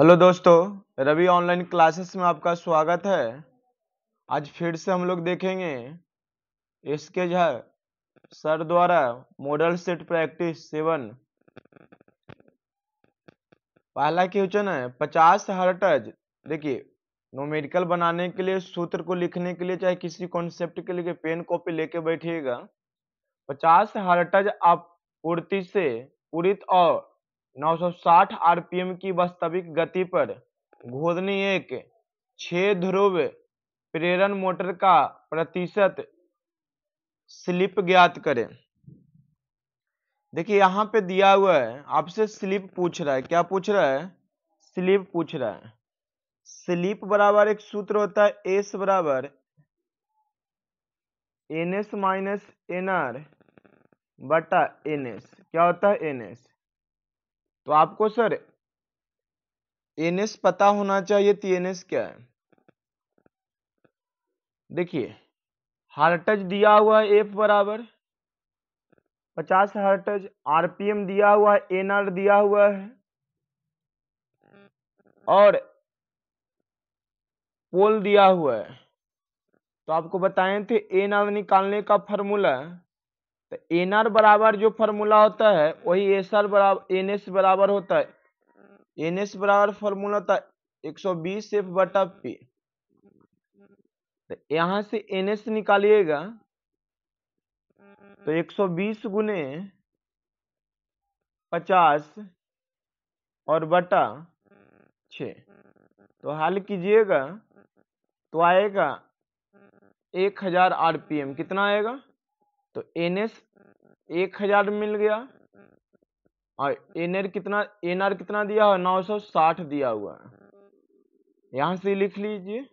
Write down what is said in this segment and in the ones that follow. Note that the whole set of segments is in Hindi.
हेलो दोस्तों रवि ऑनलाइन क्लासेस में आपका स्वागत है आज फिर से हम लोग देखेंगे एस के सर द्वारा मॉडल सेट प्रैक्टिस सेवन पहला क्वेश्चन है पचास हर्टज देखिए नोमेरिकल बनाने के लिए सूत्र को लिखने के लिए चाहे किसी कॉन्सेप्ट के लिए पेन कॉपी लेके बैठिएगा पचास हर्टज पूर्ति से पूरित और 960 आरपीएम की वास्तविक गति पर घोदनी एक छह ध्रुव प्रेरण मोटर का प्रतिशत स्लिप ज्ञात करें देखिए यहाँ पे दिया हुआ है आपसे स्लिप पूछ रहा है क्या पूछ रहा है स्लिप पूछ रहा है स्लिप बराबर एक सूत्र होता है एस बराबर N S minus N R बटा एन एस क्या होता है एन एस तो आपको सर एन एस पता होना चाहिए टी क्या है देखिए हार्टज दिया हुआ है एफ बराबर पचास हार्टज आरपीएम दिया हुआ है एनआर दिया हुआ है और पोल दिया हुआ है तो आपको बताए थे एनआर निकालने का फॉर्मूला तो एन आर बराबर जो फॉर्मूला होता है वही एस आर बराबर एन एस बराबर होता है एन एस बराबर फॉर्मूला होता है एक सौ बीस एफ बटा पी तो यहां से एन एस निकालिएगा तो एक सौ बीस गुने पचास और बटा छ तो हल कीजिएगा तो आएगा एक हजार आरपीएम कितना आएगा तो एन एस एक हजार मिल गया और एन एर कितना एन आर कितना दिया हुआ नौ सौ साठ दिया हुआ है यहां से लिख लीजिए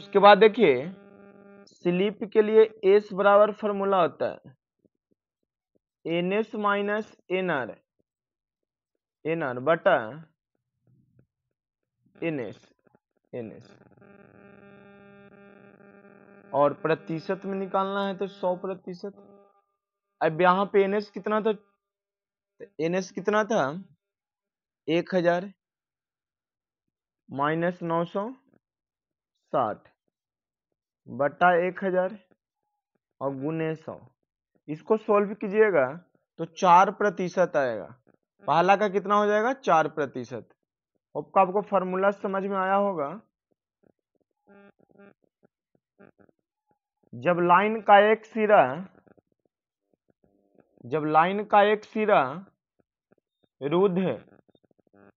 उसके बाद देखिए स्लिप के लिए एस बराबर फॉर्मूला होता है N S minus N R N R बटा एन एस एन एस और प्रतिशत में निकालना है तो सौ प्रतिशत अब यहाँ पे एनएस कितना था तो एन कितना था एक हजार माइनस नौ सौ साठ बटा एक हजार और गुने सौ इसको सॉल्व कीजिएगा तो चार प्रतिशत आएगा पहला का कितना हो जाएगा चार प्रतिशत आपका आपको फार्मूला समझ में आया होगा जब लाइन का एक सिरा जब लाइन का एक सिरा रुद्ध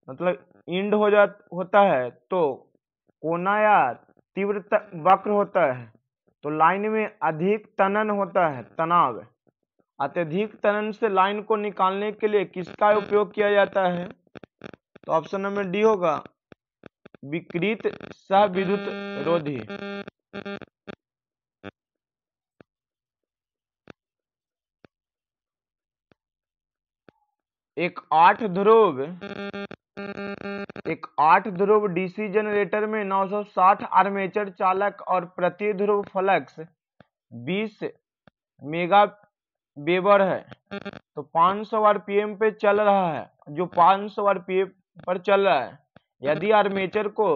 मतलब इंड हो जा होता है तो कोना या तीव्र वक्र होता है तो लाइन में अधिक तनन होता है तनाव अत्यधिक तनन से लाइन को निकालने के लिए किसका उपयोग किया जाता है तो ऑप्शन नंबर डी होगा विकृत सह विद्युत रोधी एक आठ ध्रुव एक आठ ध्रुव डीसी जनरेटर में 960 आर्मेचर चालक और प्रति ध्रुव फ्लक्स 20 मेगा बेबर है तो 500 आरपीएम पे चल रहा है जो 500 आरपीएम पर चल रहा है यदि आर्मेचर को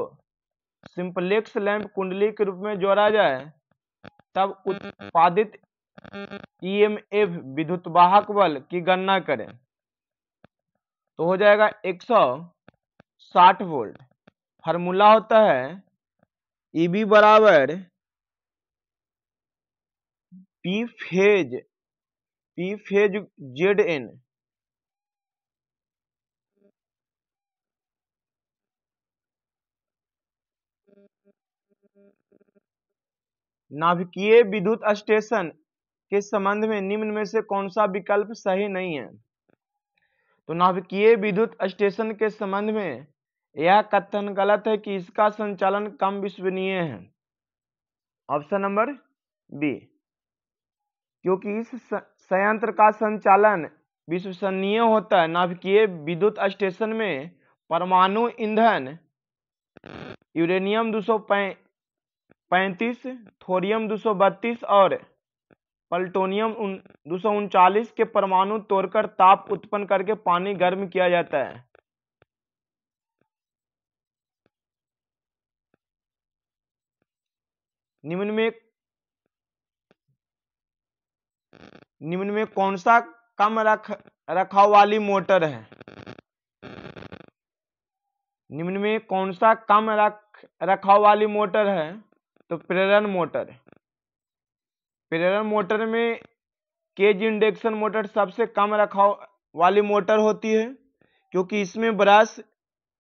सिंपलेक्स लैंप कुंडली के रूप में जोड़ा जाए तब उत्पादित ईएमएफ e विद्युत वाहक बल की गणना करें तो हो जाएगा 160 वोल्ट फार्मूला होता है ईबी e बराबर P phase P phase Z N नाभिकीय विद्युत स्टेशन के संबंध में निम्न में से कौन सा विकल्प सही नहीं है तो नाभिकीय विद्युत स्टेशन के संबंध में यह कथन गलत है कि इसका संचालन कम विश्वसनीय है ऑप्शन नंबर बी क्योंकि इस संयंत्र का संचालन विश्वसनीय होता है नाभिकीय विद्युत स्टेशन में परमाणु ईंधन यूरेनियम दो सौ पैंतीस थोरियम दो सौ बत्तीस और सौ उनचालीस के परमाणु तोड़कर ताप उत्पन्न करके पानी गर्म किया जाता है निम्न में निम्न में कौन सा कम रख रखाव वाली मोटर है निम्न में कौन सा कम रख रखाव वाली मोटर है तो प्रेरण मोटर है प्रेरण मोटर में केज इंडक्शन मोटर सबसे कम रखाव वाली मोटर होती है क्योंकि इसमें ब्रश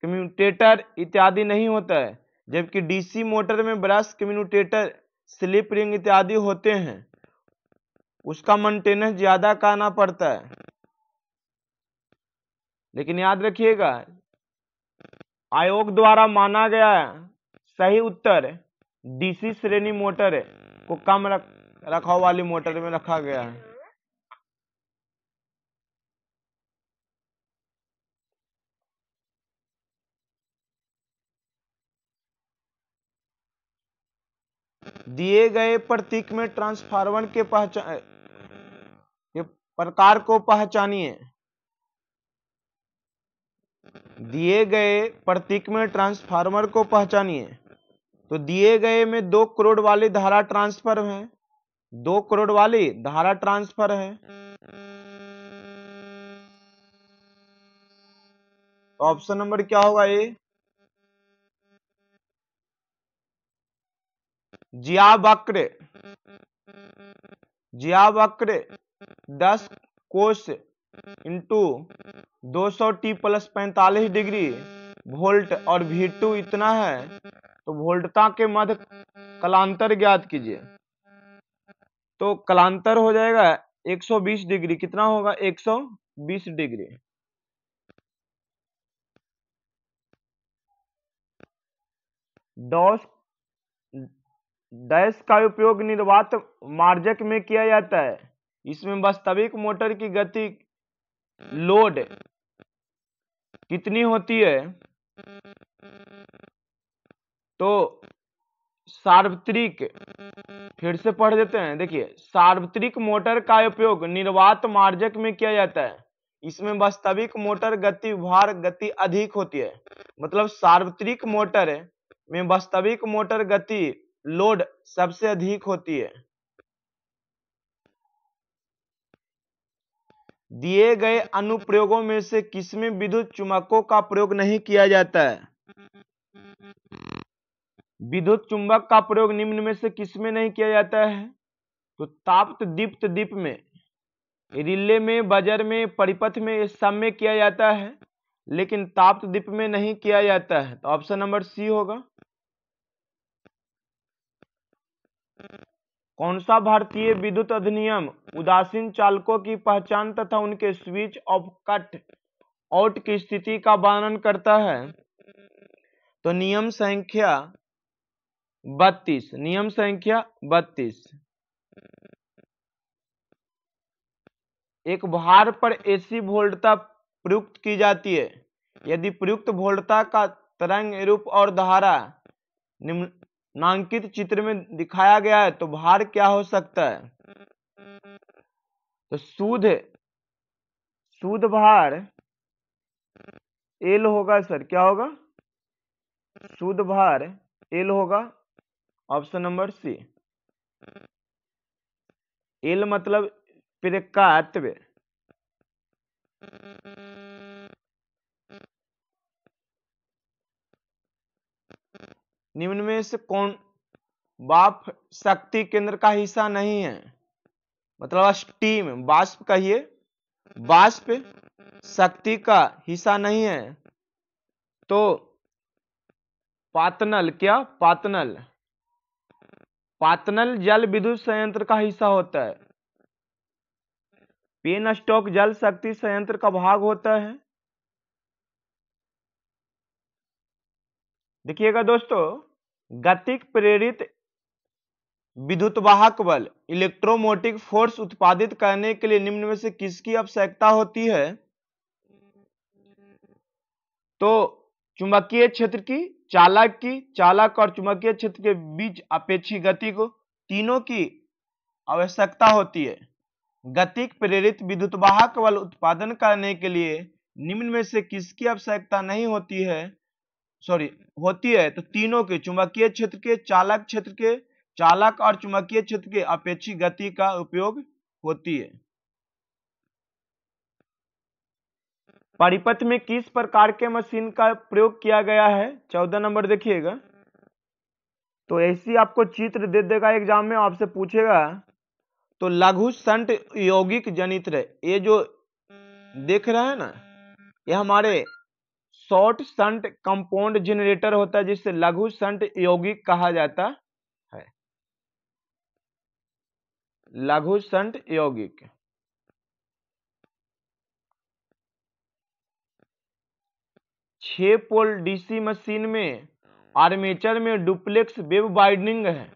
कम्यूटेटर इत्यादि नहीं होता है जबकि डीसी मोटर में ब्रश कम्यूटेटर स्लिप रिंग इत्यादि होते हैं उसका मेंटेनेंस ज़्यादा करना पड़ता है लेकिन याद रखिएगा आयोग द्वारा माना गया सही उत्तर डीसी श्रेणी मोटर को कम रख रखाव वाली मोटर में रखा गया है दिए गए प्रतीक में ट्रांसफार्मर के पहचान के प्रकार को पहचानिए दिए गए प्रतीक में ट्रांसफार्मर को पहचानिए तो दिए गए में दो करोड़ वाली धारा ट्रांसफर है दो करोड़ वाली धारा ट्रांसफर है तो ऑप्शन नंबर क्या होगा ये जिया वक्र जिया वक्र दस कोश इंटू दो सौ टी प्लस पैंतालीस डिग्री वोल्ट और वी टू इतना है तो वोल्टता के मध्य कलांतर ज्ञात कीजिए तो कलांतर हो जाएगा 120 डिग्री कितना होगा 120 डिग्री डॉस डैश का उपयोग निर्वात मार्जक में किया जाता है इसमें वास्तविक मोटर की गति लोड कितनी होती है तो सार्वत्रिक फिर से पढ़ देते हैं देखिए सार्वत्रिक मोटर का उपयोग निर्वात मार्जक में किया जाता है इसमें वास्तविक मोटर गति भार गति अधिक होती है मतलब सार्वत्रिक मोटर में वास्तविक मोटर गति लोड सबसे अधिक होती है दिए गए अनुप्रयोगों में से किसमें विद्युत चुम्बकों का प्रयोग नहीं किया जाता है विद्युत चुंबक का प्रयोग निम्न में से किसमें नहीं किया जाता है तो ताप्त दीप्त दीप में रिले में बजर में परिपथ में सब में किया जाता है लेकिन ताप्त दीप में नहीं किया जाता है तो ऑप्शन नंबर सी होगा कौन सा भारतीय विद्युत अधिनियम उदासीन चालकों की पहचान तथा उनके स्विच ऑफ कट आउट की स्थिति का वर्णन करता है तो नियम संख्या बत्तीस नियम संख्या बत्तीस एक भार पर एसी वोल्टता प्रयुक्त की जाती है यदि प्रयुक्त वोल्टता का तरंग रूप और धारा निम्नांकित चित्र में दिखाया गया है तो भार क्या हो सकता है तो शुद्ध शुद्ध भार एल होगा सर क्या होगा शुद्ध भार एल होगा ऑप्शन नंबर सी इल हम्म। मतलब प्रकात्व निम्न में से कौन बाप शक्ति केंद्र का हिस्सा नहीं है मतलब स्टीम बाष्प कहिए बाष्प शक्ति का हिस्सा नहीं है तो पातनल क्या पातनल पातनल जल विद्युत संयंत्र का हिस्सा होता है पेन स्टॉक जल शक्ति संयंत्र का भाग होता है देखिएगा दोस्तों गतिक प्रेरित विद्युत वाहक बल इलेक्ट्रोमोटिक फोर्स उत्पादित करने के लिए निम्न में से किसकी आवश्यकता होती है तो चुंबकीय क्षेत्र की चालक की चालक और चुंबकीय क्षेत्र के बीच अपेक्षी गति को तीनों की आवश्यकता होती है गतिक प्रेरित विद्युत वाहक बल उत्पादन करने के लिए निम्न में से किसकी आवश्यकता नहीं होती है सॉरी होती है तो तीनों के चुंबकीय क्षेत्र के चालक क्षेत्र के चालक और चुंबकीय क्षेत्र के अपेक्षी गति का उपयोग होती है परिपथ में किस प्रकार के मशीन का प्रयोग किया गया है चौदह नंबर देखिएगा तो ऐसी आपको चित्र दे देगा एग्जाम में आपसे पूछेगा तो लघु संट यौगिक जनित्र ये जो देख रहे हैं ना ये हमारे शॉर्ट संट कंपाउंड जनरेटर होता है जिसे लघु संट यौगिक कहा जाता है लघु संट यौगिक छः पोल डीसी मशीन में आर्मेचर में डुप्लेक्स वेब बाइंडिंग है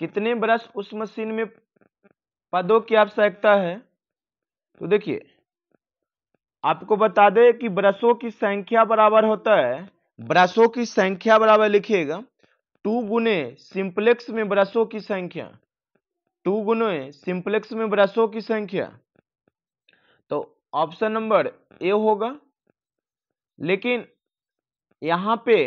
कितने ब्रश उस मशीन में पदों की आवश्यकता है तो देखिए आपको बता दें कि ब्रशों की संख्या बराबर होता है ब्रशों की संख्या बराबर लिखिएगा टू गुने सिंप्लेक्स में ब्रशों की संख्या टू गुने सिंप्लेक्स में ब्रशों की संख्या तो ऑप्शन नंबर ए होगा लेकिन यहाँ पे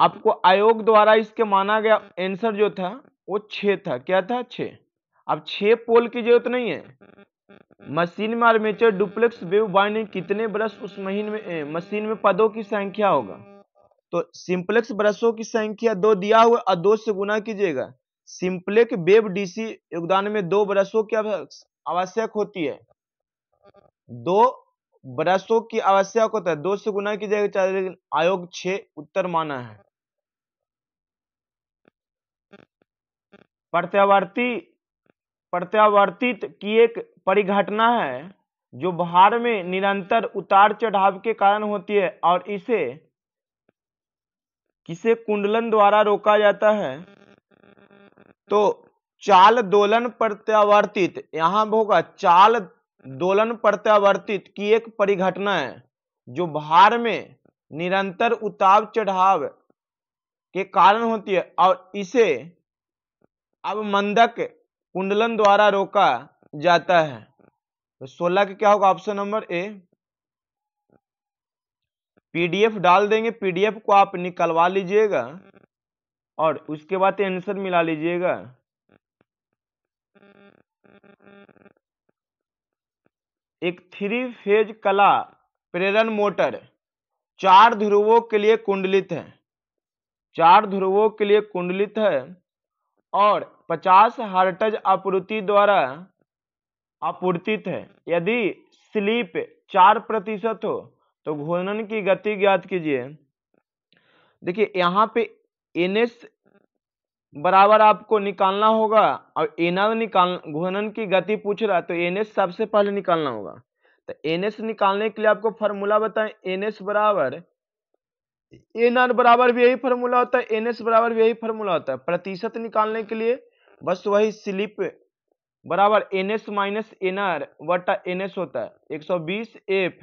आपको आयोग द्वारा इसके माना गया आंसर जो था वो छ था क्या था छ अब छ पोल की जरूरत नहीं है मशीन में आर्मेचर डुप्लेक्स वेव बाइंडिंग कितने ब्रश उस महीन में मशीन में पदों की संख्या होगा तो सिंपलेक्स ब्रशों की संख्या दो दिया हुआ और दो से गुना कीजिएगा सिंपलेक्स वेव डीसी योगदान में दो ब्रशों की आवश्यक होती है दो बरसों की आवश्यकता होता है दो से गुना की जाएगी चार लेकिन आयोग छ उत्तर माना है प्रत्यावर्ती प्रत्यावर्तित की एक परिघटना है जो बाहर में निरंतर उतार चढ़ाव के कारण होती है और इसे किसे कुंडलन द्वारा रोका जाता है तो चाल दोलन प्रत्यावर्तित यहां होगा चाल दोलन प्रत्यावर्तित की एक परिघटना है जो भार में निरंतर उताव चढ़ाव के कारण होती है और इसे अब मंदक कुंडलन द्वारा रोका जाता है तो सोलह के क्या होगा ऑप्शन नंबर ए पीडीएफ डाल देंगे पीडीएफ को आप निकलवा लीजिएगा और उसके बाद आंसर मिला लीजिएगा एक थ्री फेज कला प्रेरण मोटर चार ध्रुवों के लिए कुंडलित है चार ध्रुवों के लिए कुंडलित है और 50 हार्टज आपूर्ति द्वारा आपूर्तित है यदि स्लीप चार प्रतिशत हो तो घूर्णन की गति ज्ञात कीजिए देखिए यहाँ पे एन एस बराबर आपको निकालना होगा और एनर निकाल घूर्णन की गति पूछ रहा है तो एन एस सबसे पहले निकालना होगा तो एन एस निकालने के लिए आपको फॉर्मूला बताएं एन एस बराबर एन आर बराबर भी यही फॉर्मूला होता है एन एस बराबर भी यही फॉर्मूला होता है प्रतिशत निकालने के लिए बस वही स्लिप बराबर N S minus N R बटा एन एस होता है एक सौ बीस एफ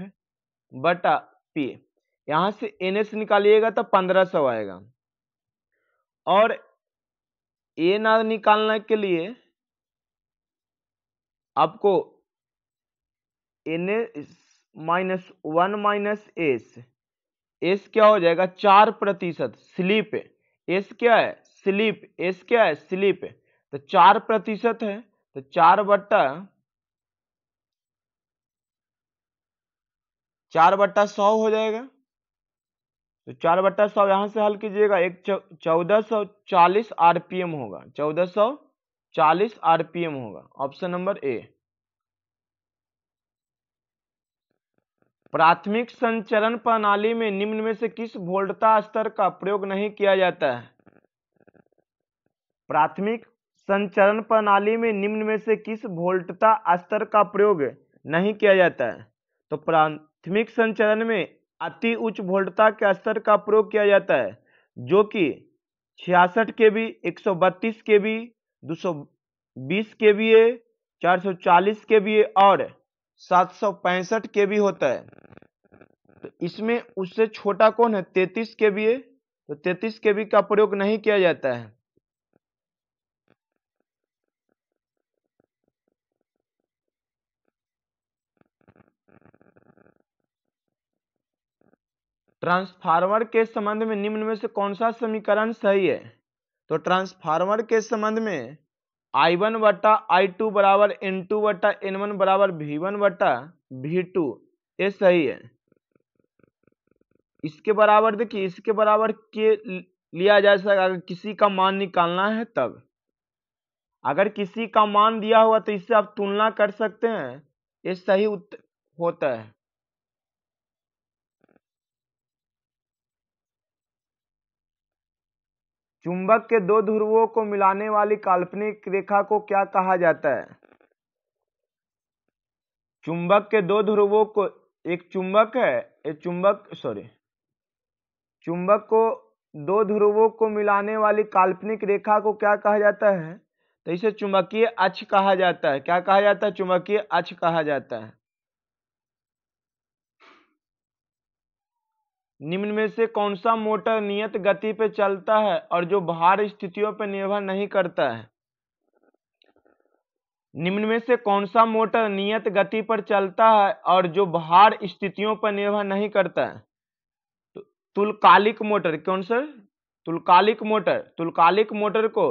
बटा पी यहाँ से एन एस निकालिएगा तो पंद्रह सौ आएगा और ए ना निकालने के लिए आपको N minus one minus S S क्या हो जाएगा चार प्रतिशत स्लीप एस क्या है स्लीप एस क्या है स्लीप तो चार प्रतिशत है तो चार बट्टा चार बट्टा सौ हो जाएगा तो चार बट्टा सौ यहां से हल कीजिएगा एक चौदह सौ चालीस आरपीएम होगा चौदह सौ चालीस आरपीएम होगा ऑप्शन नंबर ए प्राथमिक संचरण प्रणाली में निम्न में से किस वोल्टता स्तर का प्रयोग नहीं किया जाता है प्राथमिक संचरण प्रणाली में निम्न में से किस वोल्टता स्तर का प्रयोग नहीं किया जाता है तो प्राथमिक संचरण में अति उच्च वोल्टता के स्तर का प्रयोग किया जाता है जो कि छियासठ के बी एक सौ बत्तीस के बी दो सौ बीस के बी ए चार सौ चालीस के बी ए और सात सौ पैंसठ के बी होता है तो इसमें उससे छोटा कौन है तैतीस के बी ए तो तैतीस के बी का प्रयोग नहीं किया जाता है ट्रांसफार्मर के संबंध में निम्न में से कौन सा समीकरण सही है तो ट्रांसफार्मर के संबंध में आई वन बटा आई टू बराबर एन टू बटा एन वन बराबर वी वन बटा वी टू ये सही है इसके बराबर देखिए इसके बराबर के लिया जा सकता अगर किसी का मान निकालना है तब अगर किसी का मान दिया हुआ तो इससे आप तुलना कर सकते हैं ये सही होता है चुंबक के दो ध्रुवों को मिलाने वाली काल्पनिक रेखा को क्या कहा जाता है चुंबक के दो ध्रुवों को एक चुंबक है एक चुंबक सॉरी चुंबक को दो ध्रुवों को मिलाने वाली काल्पनिक रेखा को क्या कहा जाता है तो इसे चुंबकीय अक्ष कहा जाता है क्या कहा जाता है चुंबकीय अक्ष कहा जाता है निम्न में से कौन सा मोटर नियत गति पर चलता है और जो भार स्थितियों पर निर्भर नहीं करता है निम्न में से कौन सा मोटर नियत गति पर चलता है और जो भार स्थितियों पर निर्भर नहीं करता है तो तुलकालिक मोटर कौन सर तुलकालिक मोटर तुलकालिक मोटर को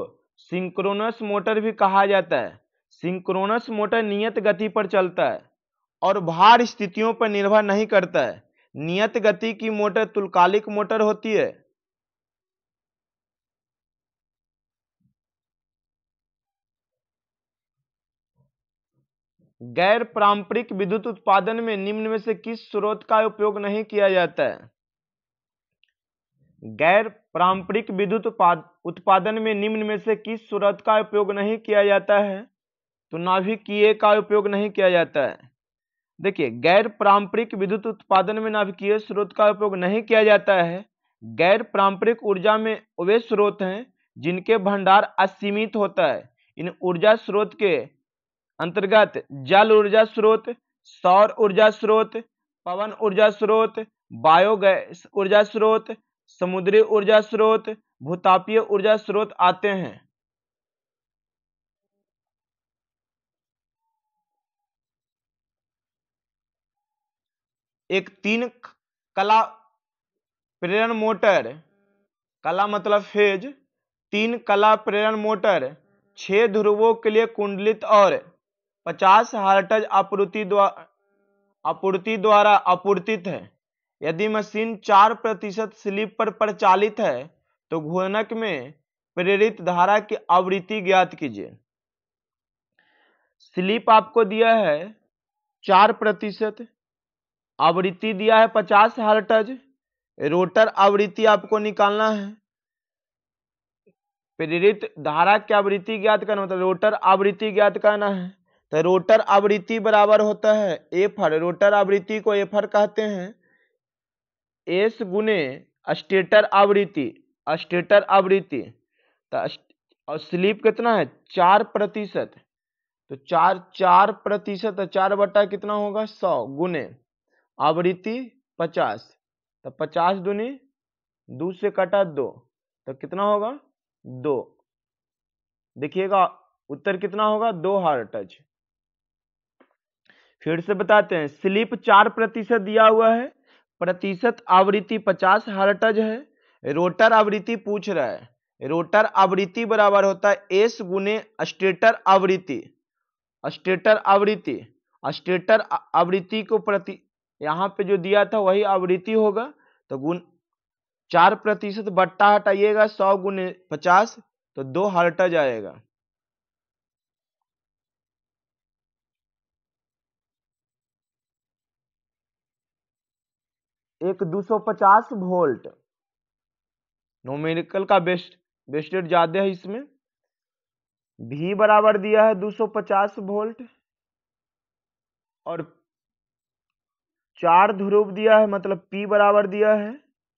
सिंक्रोनस मोटर भी कहा जाता है सिंक्रोनस मोटर नियत गति पर चलता है और भार स्थितियों पर निर्भर नहीं करता है नियत गति की मोटर तुलकालिक मोटर होती है गैर पारंपरिक विद्युत उत्पादन में निम्न में से किस स्रोत का उपयोग नहीं किया जाता है गैर पारंपरिक विद्युत उत्पादन में निम्न में से किस स्रोत का उपयोग नहीं किया जाता है तो नाभिकीय का उपयोग नहीं किया जाता है देखिए गैर पारंपरिक विद्युत उत्पादन में नाभिकीय स्रोत का उपयोग नहीं किया जाता है गैर पारंपरिक ऊर्जा में वे स्रोत हैं जिनके भंडार असीमित होता है इन ऊर्जा स्रोत के अंतर्गत जल ऊर्जा स्रोत सौर ऊर्जा स्रोत पवन ऊर्जा स्रोत बायोगैस ऊर्जा स्रोत समुद्री ऊर्जा स्रोत भूतापीय ऊर्जा स्रोत आते हैं एक तीन कला प्रेरण मोटर कला मतलब फेज तीन कला प्रेरण मोटर छह ध्रुवों के लिए कुंडलित और पचास हार्टज आपूर्ति द्वारा आपूर्ति द्वारा आपूर्तित है यदि मशीन चार प्रतिशत स्लिप पर प्रचालित है तो घूर्णक में प्रेरित धारा की आवृत्ति ज्ञात कीजिए स्लिप आपको दिया है चार प्रतिशत आवृत्ति दिया है पचास हर्टज रोटर आवृत्ति आपको निकालना है प्रेरित धारा की आवृत्ति ज्ञात करना मतलब रोटर आवृत्ति ज्ञात करना है तो रोटर आवृत्ति बराबर होता है एफर रोटर आवृत्ति को एफर कहते हैं एस गुने स्टेटर आवृत्ति स्टेटर आवृत्ति तो स्लीप कितना है चार प्रतिशत तो चार चार प्रतिशत चार बटा कितना होगा सौ गुने आवृत्ति पचास तो पचास दुनी दो से कटा दो तो कितना होगा दो देखिएगा उत्तर कितना होगा दो हार्ट टच फिर से बताते हैं स्लिप चार प्रतिशत दिया हुआ है प्रतिशत आवृत्ति पचास हार्टज है रोटर आवृत्ति पूछ रहा है रोटर आवृत्ति बराबर होता है एस गुने स्टेटर आवृत्ति स्टेटर आवृत्ति स्टेटर आवृत्ति को प्रति यहाँ पे जो दिया था वही आवृत्ति होगा तो गुण चार प्रतिशत बट्टा हटाइएगा सौ गुण पचास तो दो हटा जाएगा एक दो सौ पचास वोल्ट नोमेरिकल का बेस्ट बेस्टेड ज्यादा है इसमें भी बराबर दिया है दो सौ पचास वोल्ट और चार ध्रुव दिया है मतलब P बराबर दिया है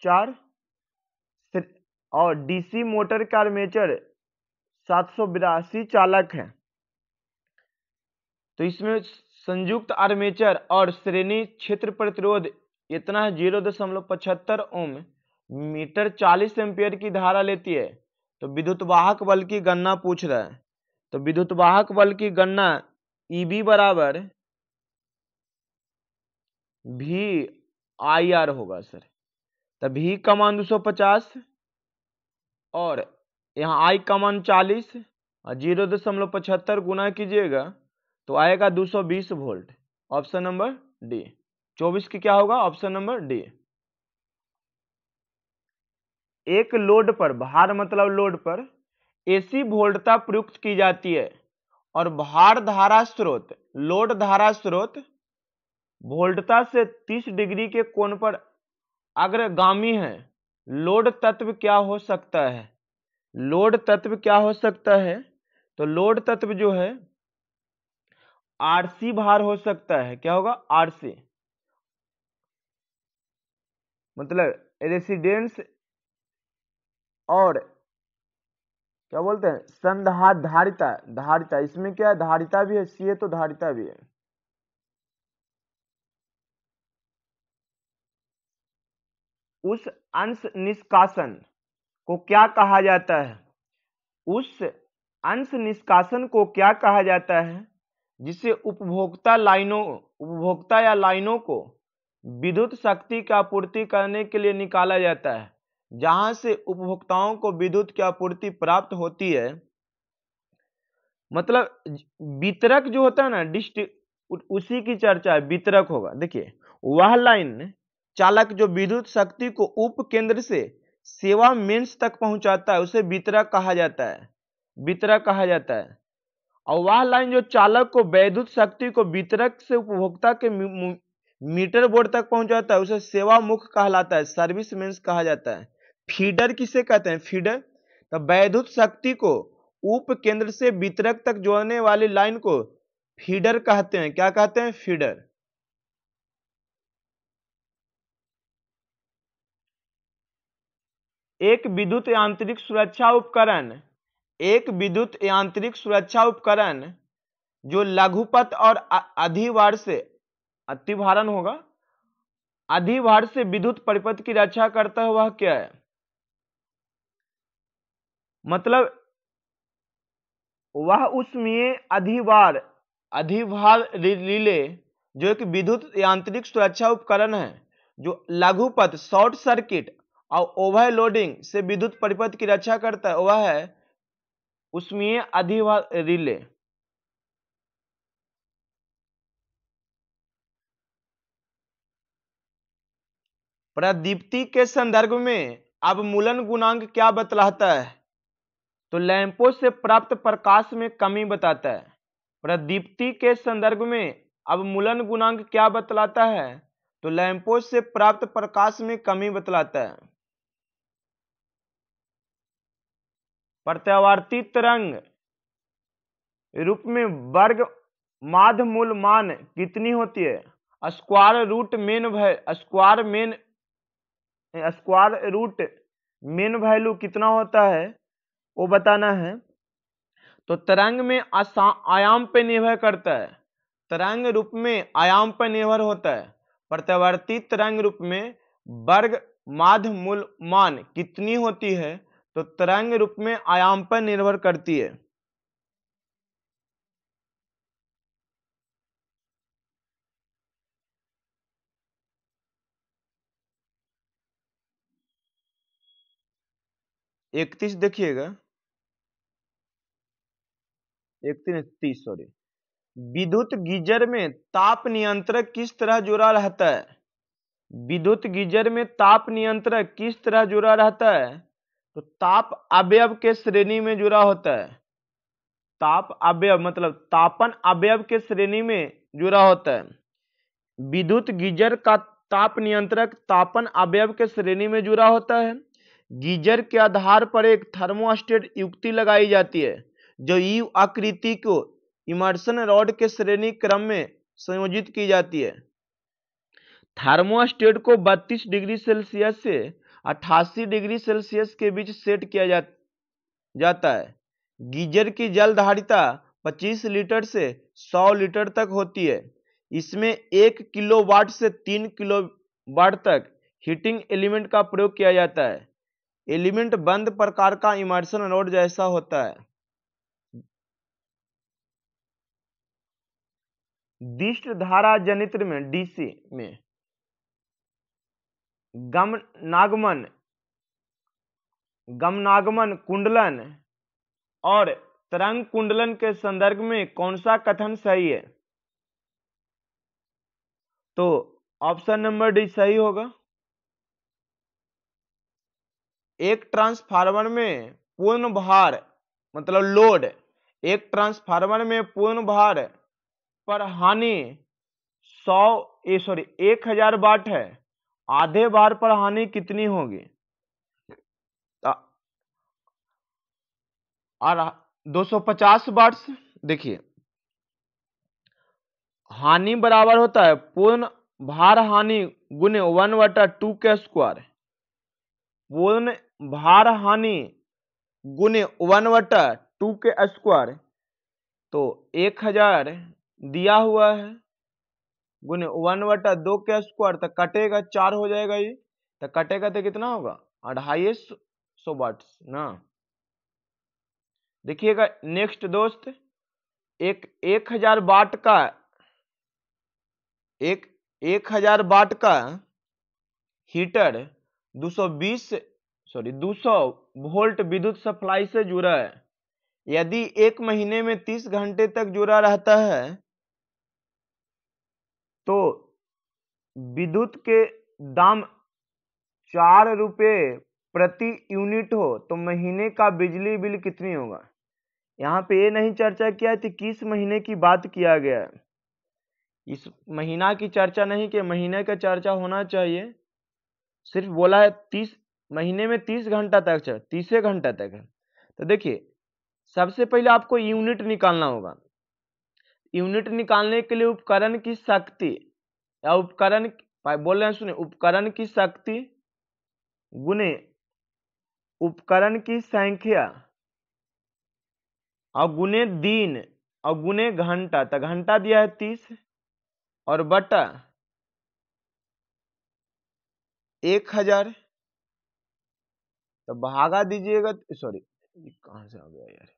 चार और डीसी मोटर का आर्मेचर सात चालक है तो इसमें संयुक्त आर्मेचर और श्रेणी क्षेत्र प्रतिरोध इतना है जीरो दशमलव पचहत्तर ओम मीटर चालीस एम्पियर की धारा लेती है तो विद्युत वाहक बल की गणना पूछ रहा है तो विद्युत वाहक बल की गणना ई e बराबर भी आई आर होगा सर तो भी का मान दो सौ पचास और यहाँ आई का मान चालीस और जीरो दशमलव पचहत्तर गुना कीजिएगा तो आएगा दो सौ बीस वोल्ट ऑप्शन नंबर डी चौबीस की क्या होगा ऑप्शन नंबर डी एक लोड पर भार मतलब लोड पर एसी वोल्टता प्रयुक्त की जाती है और भार धारा स्रोत लोड धारा स्रोत वोल्टता से 30 डिग्री के कोण पर अग्रगामी है लोड तत्व क्या हो सकता है लोड तत्व क्या हो सकता है तो लोड तत्व जो है आरसी भार हो सकता है क्या होगा आरसी मतलब रेसिडेंस और क्या बोलते हैं संधारिता धारिता इसमें क्या है धारिता भी है सीए तो धारिता भी है उस अंश निष्कासन को क्या कहा जाता है उस अंश निष्कासन को क्या कहा जाता है जिसे उपभोक्ता लाइनों उपभोक्ता या लाइनों को विद्युत शक्ति की आपूर्ति करने के लिए निकाला जाता है जहां से उपभोक्ताओं को विद्युत की आपूर्ति प्राप्त होती है मतलब वितरक जो होता है ना डिस्ट्रिक्ट उसी की चर्चा है वितरक होगा देखिए वह लाइन चालक जो विद्युत शक्ति को उप केंद्र से सेवा मेन्स तक पहुंचाता है उसे वितरक कहा जाता है वितरक कहा जाता है और वह लाइन जो चालक को वैद्युत शक्ति को वितरक से उपभोक्ता के मीटर बोर्ड तक पहुंचाता है उसे सेवा मुख कहलाता है सर्विस मेंस कहा जाता है फीडर किसे कहते हैं फीडर तो वैद्युत शक्ति को उप केंद्र से वितरक तक जोड़ने वाली लाइन को फीडर कहते हैं क्या कहते हैं फीडर एक विद्युत यांत्रिक सुरक्षा उपकरण एक विद्युत यांत्रिक सुरक्षा उपकरण जो लघुपत और अधिभार से अतिभारण होगा अधिभार से विद्युत परिपथ की रक्षा करता है वह क्या है मतलब वह उसमें अधिभार अधिभार रिले जो एक विद्युत यांत्रिक सुरक्षा उपकरण है जो लघुपत शॉर्ट सर्किट और ओवरलोडिंग से विद्युत परिपथ की रक्षा करता है वह है उसमें अधिवा रिले प्रदीप्ति के संदर्भ में अब मूलन गुणांक क्या बतलाता है तो लैंपों से प्राप्त प्रकाश में कमी बताता है प्रदीप्ति के संदर्भ में अब मूलन गुणांक क्या बतलाता है तो लैंपों से प्राप्त प्रकाश में कमी बतलाता है प्रत्यावर्ती तरंग रूप में वर्ग माध मूल मान कितनी होती है square root mean square mean square root mean value कितना होता है वो बताना है तो तरंग में आयाम पर निर्भर करता है तरंग रूप में आयाम पर निर्भर होता है प्रत्यावर्ती तरंग रूप में वर्ग माध्य मूल मान कितनी होती है तो तरंग रूप में आयाम पर निर्भर करती है इकतीस देखिएगा इकतीस तीस सॉरी विद्युत गीजर में ताप नियंत्रक किस तरह जुड़ा रहता है विद्युत गीजर में ताप नियंत्रक किस तरह जुड़ा रहता है तो ताप अवयव के श्रेणी में जुड़ा होता है ताप अवयव मतलब तापन अवयव के श्रेणी में जुड़ा होता है विद्युत गीजर का ताप नियंत्रक तापन अवयव के श्रेणी में जुड़ा होता है गीजर के आधार पर एक थर्मोस्टेट युक्ति लगाई जाती है जो यू आकृति को इमर्सन रॉड के श्रेणी क्रम में संयोजित की जाती है थर्मोस्टेट को 32 डिग्री सेल्सियस से अट्ठासी डिग्री सेल्सियस के बीच सेट किया जा, जाता है गीजर की जल धारिता 25 लीटर से 100 लीटर तक होती है इसमें एक किलो वाट से तीन किलो वाट तक हीटिंग एलिमेंट का प्रयोग किया जाता है एलिमेंट बंद प्रकार का इमर्सन रोड जैसा होता है दिष्ट धारा जनित्र में डीसी में गमनागमन गमनागमन कुंडलन और तरंग कुंडलन के संदर्भ में कौन सा कथन सही है तो ऑप्शन नंबर डी सही होगा एक ट्रांसफार्मर में पूर्ण भार मतलब लोड एक ट्रांसफार्मर में पूर्ण भार पर हानि सौ सॉरी एक हजार वाट है आधे बार पर हानि कितनी होगी और 250 वर्ष देखिए हानि बराबर होता है पूर्ण भार हानि गुने वन वटा टू के स्क्वायर पूर्ण भार हानि गुने वन वटा टू के स्क्वायर तो एक हजार दिया हुआ है गुने वन वटा दो के स्क्वायर तो कटेगा चार हो जाएगा ये तो कटेगा तो कितना होगा अढ़ाई सौ वाट ना देखिएगा नेक्स्ट दोस्त एक एक हजार वाट का एक एक हजार वाट का हीटर 220 सॉरी 200 वोल्ट विद्युत सप्लाई से जुड़ा है यदि एक महीने में 30 घंटे तक जुड़ा रहता है तो विद्युत के दाम चार रुपये प्रति यूनिट हो तो महीने का बिजली बिल कितनी होगा यहाँ पे ये नहीं चर्चा किया है कि किस महीने की बात किया गया है इस महीना की चर्चा नहीं कि महीने का चर्चा होना चाहिए सिर्फ बोला है तीस महीने में तीस घंटा तक चल तीसे घंटा तक है तो देखिए सबसे पहले आपको यूनिट निकालना होगा यूनिट निकालने के लिए उपकरण की शक्ति या उपकरण बोल रहे हैं सुने उपकरण की शक्ति गुने उपकरण की संख्या और गुने दिन और गुने घंटा तो घंटा दिया है तीस और बटा एक हजार तो भागा दीजिएगा सॉरी कहां से आ गया यार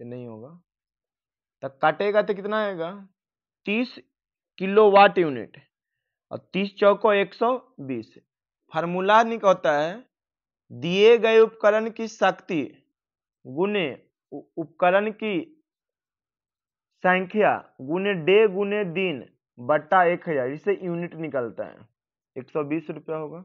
ये नहीं होगा तो काटेगा तो कितना आएगा तीस किलो वाट यूनिट और तीस चौको एक सौ बीस फार्मूला निकलता है दिए गए उपकरण की शक्ति गुने उपकरण की संख्या गुने डे गुने दिन बट्टा एक हजार इससे यूनिट निकलता है एक सौ बीस रुपया होगा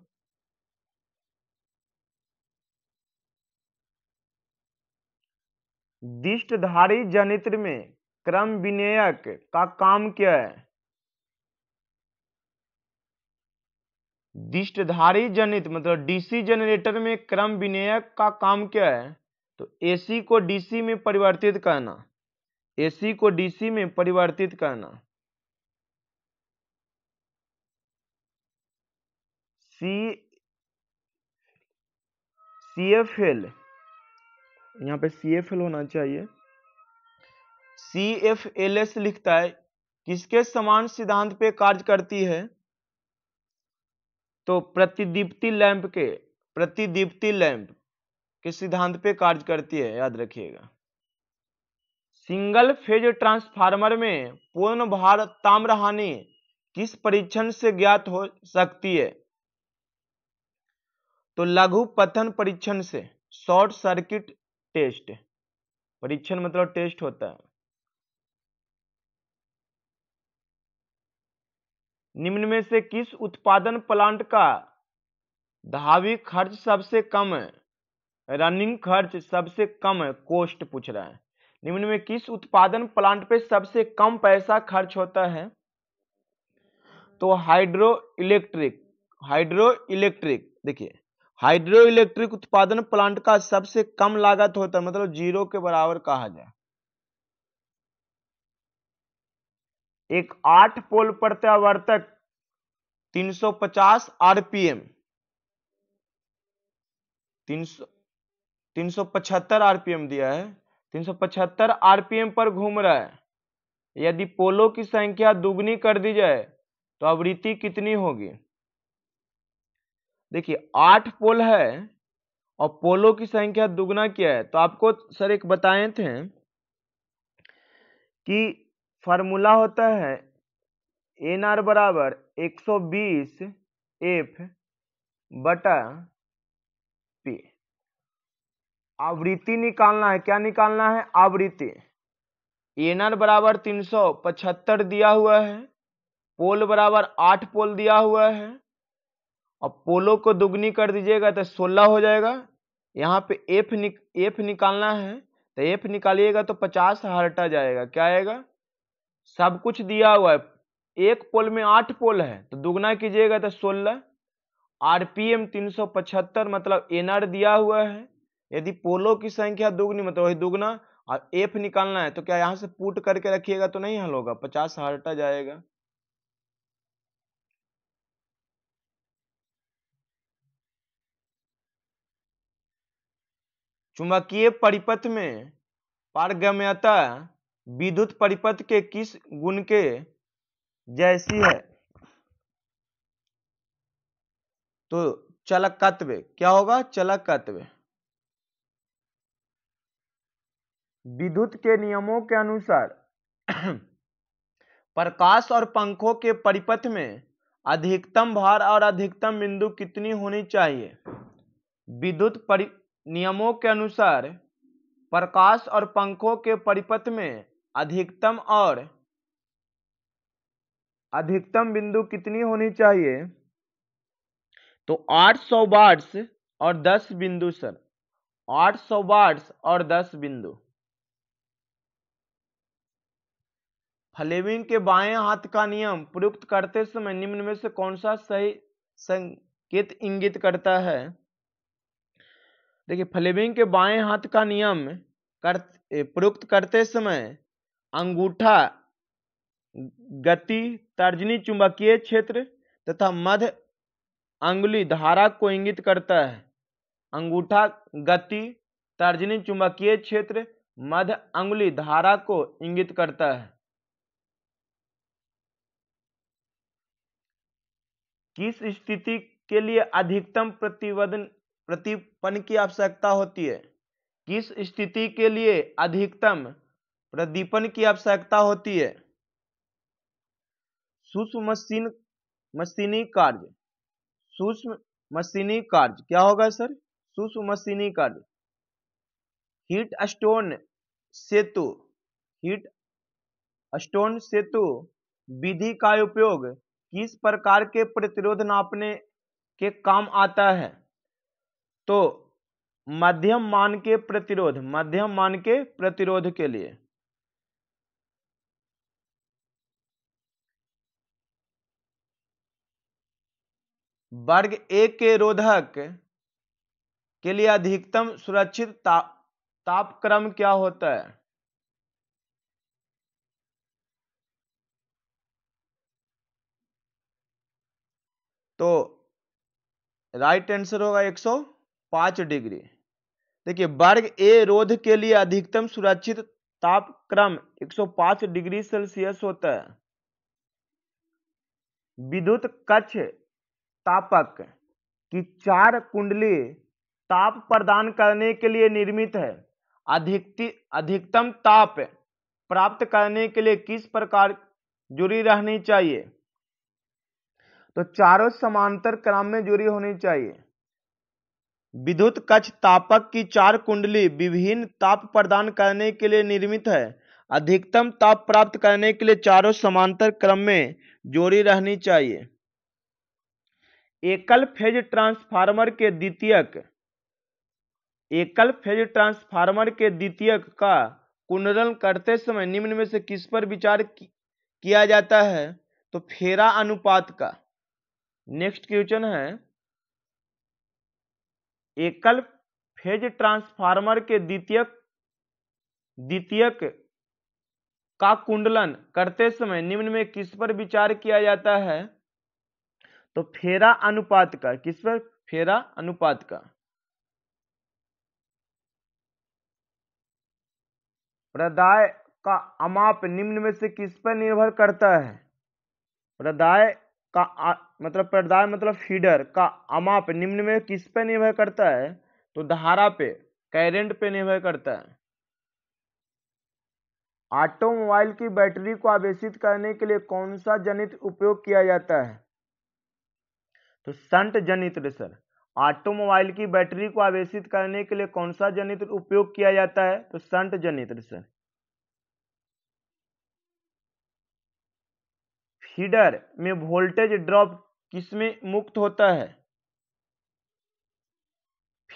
दिष्टधारी जनित्र में क्रम विनयक का काम क्या है दिष्टधारी जनित मतलब डीसी जनरेटर में क्रम विनियक का काम क्या है तो एसी को डीसी में परिवर्तित करना एसी को डीसी में परिवर्तित करना सी सी एफ एल यहां पे सी एफ एल होना चाहिए सी एफ एल एस लिखता है किसके समान सिद्धांत पे कार्य करती है तो प्रतिदीप्ति लैंप के प्रतिदीप्ति लैंप के सिद्धांत पे कार्य करती है याद रखिएगा सिंगल फेज ट्रांसफार्मर में पूर्ण भार ताम्रहानि किस परीक्षण से ज्ञात हो सकती है तो लघु पथन परीक्षण से शॉर्ट सर्किट टेस्ट परीक्षण मतलब टेस्ट होता है निम्न में से किस उत्पादन प्लांट का धावी खर्च सबसे कम है रनिंग खर्च सबसे कम है कोस्ट पूछ रहा है निम्न में किस उत्पादन प्लांट पे सबसे कम पैसा खर्च होता है तो हाइड्रो इलेक्ट्रिक हाइड्रो इलेक्ट्रिक देखिए हाइड्रो इलेक्ट्रिक उत्पादन प्लांट का सबसे कम लागत होता है मतलब जीरो के बराबर कहा जाए एक आठ पोल प्रत्यावर्तक 350 आरपीएम 375 आरपीएम दिया है 375 आरपीएम पर घूम रहा है यदि पोलो की संख्या दुगनी कर दी जाए तो आवृत्ति कितनी होगी देखिए आठ पोल है और पोलो की संख्या दुगना किया है तो आपको सर एक बताए थे कि फार्मूला होता है एन आर बराबर एक सौ बीस एफ बटा पी आवृत्ति निकालना है क्या निकालना है आवृत्ति एन आर बराबर तीन सौ पचहत्तर दिया हुआ है पोल बराबर आठ पोल दिया हुआ है और पोलो को दुगनी कर दीजिएगा तो सोलह हो जाएगा यहाँ पे एफ निक एफ निकालना है तो एफ निकालिएगा तो पचास हटा जाएगा क्या आएगा सब कुछ दिया हुआ है एक पोल में आठ पोल है तो दुगना कीजिएगा तो सोलह आरपीएम 375 मतलब एनआर दिया हुआ है यदि पोलो की संख्या दुगनी मतलब वही दुगना और एफ निकालना है तो क्या यहां से पुट करके रखिएगा तो नहीं हल होगा पचास हटा जाएगा चुंबकीय परिपथ में पारगम्यता विद्युत परिपथ के किस गुण के जैसी है तो चलकत्व क्या होगा चलकत्व विद्युत के नियमों के अनुसार प्रकाश और पंखों के परिपथ में अधिकतम भार और अधिकतम बिंदु कितनी होनी चाहिए विद्युत नियमों के अनुसार प्रकाश और पंखों के परिपथ में अधिकतम और अधिकतम बिंदु कितनी होनी चाहिए तो 800 सौ और 10 बिंदु सर 800 सौ और 10 बिंदु फ्लेमिंग के बाएं हाथ का नियम प्रयुक्त करते समय निम्न में से कौन सा सही संकेत इंगित करता है देखिए फ्लेमिंग के बाएं हाथ का नियम कर प्रयुक्त करते समय अंगूठा गति तर्जनी चुंबकीय क्षेत्र तथा मध्य अंगुली धारा को इंगित करता है अंगूठा गति तर्जनी चुंबकीय क्षेत्र मध्य अंगुली धारा को इंगित करता है किस स्थिति के लिए अधिकतम प्रतिवदन प्रतिपन की आवश्यकता होती है किस स्थिति के लिए अधिकतम प्रदीपन की आवश्यकता होती है सूक्ष्म मशीन मशीनी कार्य सूक्ष्म मशीनी कार्य क्या होगा सर सूक्ष्म मशीनी कार्य हीट स्टोन सेतु हीट स्टोन सेतु विधि का उपयोग किस प्रकार के प्रतिरोध नापने के काम आता है तो मध्यम मान के प्रतिरोध मध्यम मान के प्रतिरोध के लिए वर्ग ए के रोधक के लिए अधिकतम सुरक्षित ताप तापक्रम क्या होता है तो राइट आंसर होगा 105 डिग्री देखिए वर्ग ए रोध के लिए अधिकतम सुरक्षित तापक्रम 105 डिग्री सेल्सियस होता है विद्युत कक्ष तापक की चार कुंडली ताप प्रदान करने के लिए निर्मित है अधिक अधिकतम ताप प्राप्त करने के लिए किस प्रकार जुड़ी रहनी चाहिए तो चारों समांतर क्रम में जुड़ी होनी चाहिए विद्युत कक्ष तापक की चार कुंडली विभिन्न ताप प्रदान करने के लिए निर्मित है अधिकतम ताप प्राप्त करने के लिए चारों समांतर क्रम में जोड़ी रहनी चाहिए एकल फेज ट्रांसफार्मर के द्वितीयक एकल फेज ट्रांसफार्मर के द्वितीयक का कुंडलन करते समय निम्न में से किस पर विचार किया जाता है तो फेरा अनुपात का नेक्स्ट क्वेश्चन है एकल फेज ट्रांसफार्मर के द्वितीयक द्वितीयक का कुंडलन करते समय निम्न में किस पर विचार किया जाता है तो फेरा अनुपात का किस पर फेरा अनुपात का प्रदाय का अमाप निम्न में से किस पर निर्भर करता है प्रदाय का आ, मतलब प्रदाय मतलब फीडर का अमाप निम्न में किस पर निर्भर करता है तो धारा पे करंट पे निर्भर करता है ऑटोमोबाइल की बैटरी को आवेशित करने के लिए कौन सा जनित उपयोग किया जाता है तो संट जनित्र सर ऑटोमोबाइल की बैटरी को आवेशित करने के लिए कौन सा जनित्र उपयोग किया जाता है तो संट जनित्र सर फीडर में वोल्टेज ड्रॉप किसमें मुक्त होता है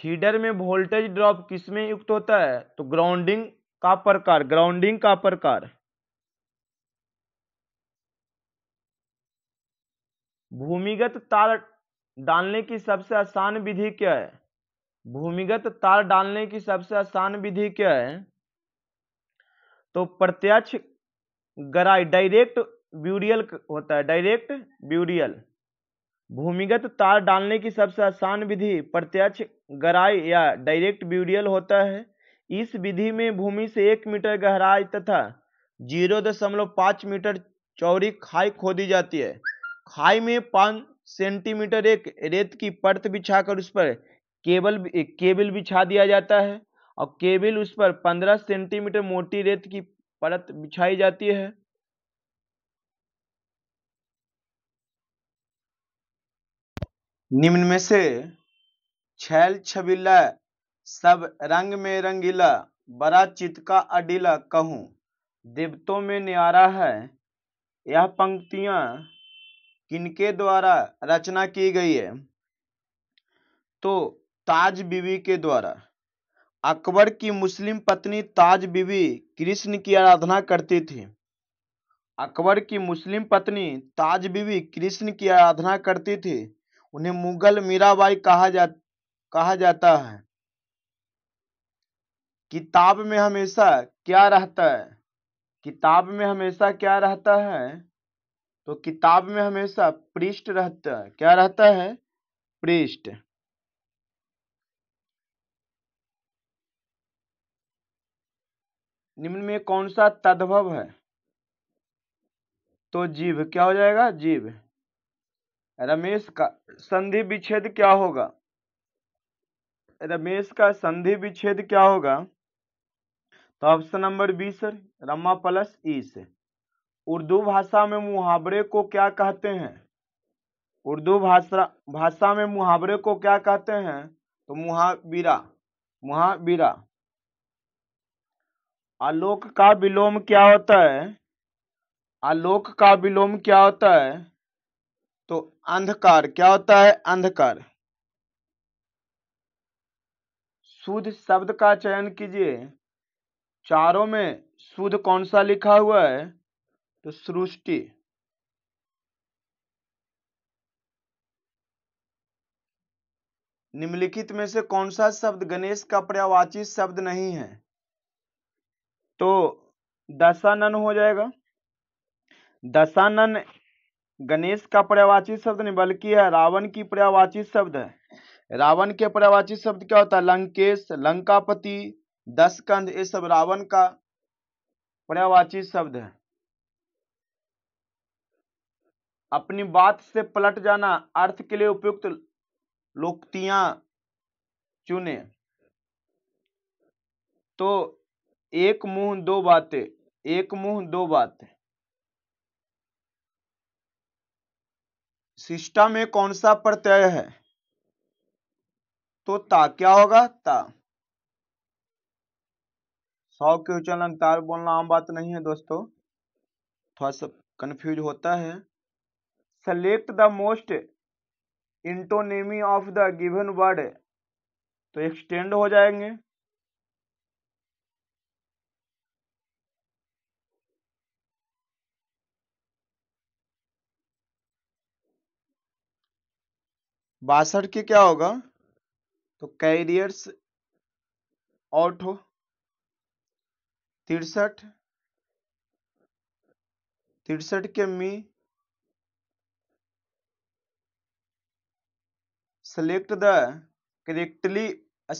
फीडर में वोल्टेज ड्रॉप किसमें युक्त होता है तो ग्राउंडिंग का प्रकार ग्राउंडिंग का प्रकार भूमिगत तार डालने की सबसे आसान विधि क्या है भूमिगत तार डालने की सबसे आसान विधि क्या है तो प्रत्यक्ष गराई डायरेक्ट ब्यूरियल होता है डायरेक्ट ब्यूरियल भूमिगत तार डालने की सबसे आसान विधि प्रत्यक्ष गराई या डायरेक्ट ब्यूरियल होता है इस विधि में भूमि से एक मीटर गहराई तथा जीरो दशमलव पाँच मीटर चौड़ी खाई खोदी जाती है खाई में पाँच सेंटीमीटर एक रेत की परत बिछाकर उस पर केबल केबल बिछा दिया जाता है और केबल उस पर पंद्रह सेंटीमीटर मोटी रेत की परत बिछाई जाती है निम्न में से छैल छबिला सब रंग में रंगीला बड़ा चितका अडिला कहूँ देवतों में न्यारा है यह पंक्तियां किनके द्वारा रचना की गई है तो ताज बीवी के द्वारा अकबर की मुस्लिम पत्नी ताज बीवी कृष्ण की आराधना करती थी अकबर की मुस्लिम पत्नी ताज बीवी कृष्ण की आराधना करती थी उन्हें मुगल मीराबाई कहा जा कहा जाता है किताब में हमेशा क्या रहता है किताब में हमेशा क्या रहता है तो किताब में हमेशा पृष्ठ रहता है क्या रहता है पृष्ठ निम्न में कौन सा तद्भव है तो जीव क्या हो जाएगा जीव रमेश का संधि विच्छेद क्या होगा रमेश का संधि विच्छेद क्या होगा तो ऑप्शन नंबर बी सर रमा प्लस ई से उर्दू भाषा में मुहावरे को क्या कहते हैं उर्दू भाषा भाषा में मुहावरे को क्या कहते हैं तो मुहावीरा मुहावीरा आलोक का विलोम क्या होता है आलोक का विलोम क्या होता है तो अंधकार क्या होता है अंधकार शुद्ध शब्द का चयन कीजिए चारों में शुद्ध कौन सा लिखा हुआ है तो सृष्टि निम्नलिखित में से कौन सा शब्द गणेश का पर्यावाची शब्द नहीं है तो दशानन हो जाएगा दशानन गणेश का पर्यावाची शब्द नहीं बल्कि है रावण की पर्यावाची शब्द है रावण के पर्यावाची शब्द क्या होता है लंकेश लंकापति कंध ये सब रावण का पर्यावाची शब्द है अपनी बात से पलट जाना अर्थ के लिए उपयुक्त लोकतियां चुने तो एक मुंह दो बातें एक मुंह दो बातें शिष्टा में कौन सा प्रत्यय है तो ता क्या होगा ता सौ क्यों उच्चारण बोलना आम बात नहीं है दोस्तों थोड़ा सा कंफ्यूज होता है select the most antonym of the given word तो एक्सटेंड हो जाएंगे बासठ के क्या होगा तो कैरियर्स आउट हो तिरसठ तिरसठ के मी select the correctly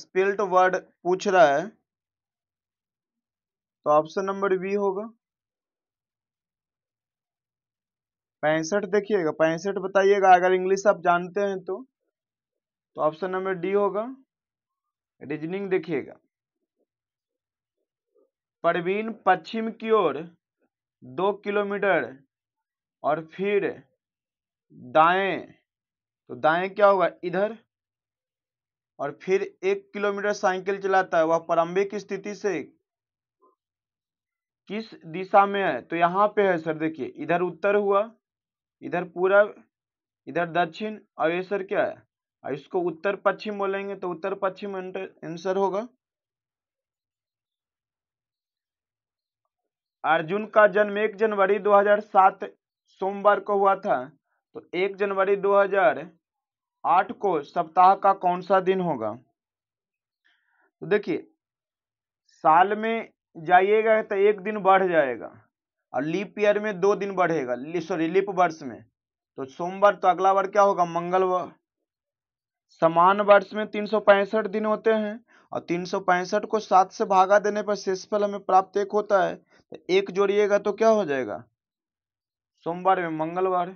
spelled word पूछ रहा है तो ऑप्शन नंबर बी होगा पैंसठ देखिएगा पैंसठ बताइएगा अगर इंग्लिश आप जानते हैं तो तो ऑप्शन नंबर डी होगा रीजनिंग देखिएगा परवीन पश्चिम की ओर दो किलोमीटर और फिर दाएं तो दाएं क्या होगा इधर और फिर एक किलोमीटर साइकिल चलाता है वह प्रारंभिक स्थिति से किस दिशा में है तो यहां पे है सर देखिए इधर उत्तर हुआ इधर पूरा इधर दक्षिण और ये सर क्या है और इसको उत्तर पश्चिम बोलेंगे तो उत्तर पश्चिम आंसर होगा अर्जुन का जन्म एक जनवरी 2007 सोमवार को हुआ था तो एक जनवरी आठ को सप्ताह का कौन सा दिन होगा तो देखिए साल में जाइएगा तो एक दिन बढ़ जाएगा और लीप ईयर में दो दिन बढ़ेगा सॉरी लीप वर्ष में तो सोमवार तो अगला बार क्या होगा मंगलवार समान वर्ष में तीन दिन होते हैं और तीन को सात से भागा देने पर शेषफल हमें प्राप्त एक होता है तो एक जोड़िएगा तो क्या हो जाएगा सोमवार में मंगलवार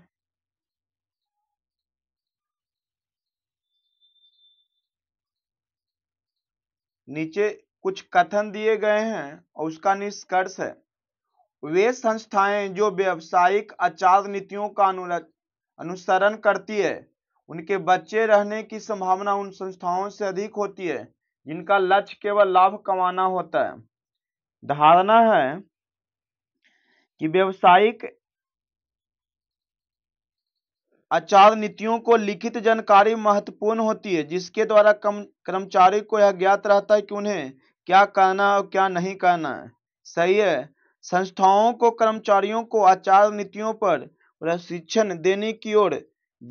नीचे कुछ कथन दिए गए हैं और उसका निष्कर्ष है वे संस्थाएं जो व्यावसायिक आचार नीतियों का अनुसरण करती है उनके बच्चे रहने की संभावना उन संस्थाओं से अधिक होती है जिनका लक्ष्य केवल लाभ कमाना होता है धारणा है कि व्यवसायिक आचार नीतियों को लिखित जानकारी महत्वपूर्ण होती है जिसके द्वारा कर्मचारी को यह ज्ञात रहता है कि उन्हें क्या करना है और क्या नहीं करना है सही है संस्थाओं को कर्मचारियों को आचार नीतियों पर प्रशिक्षण देने की ओर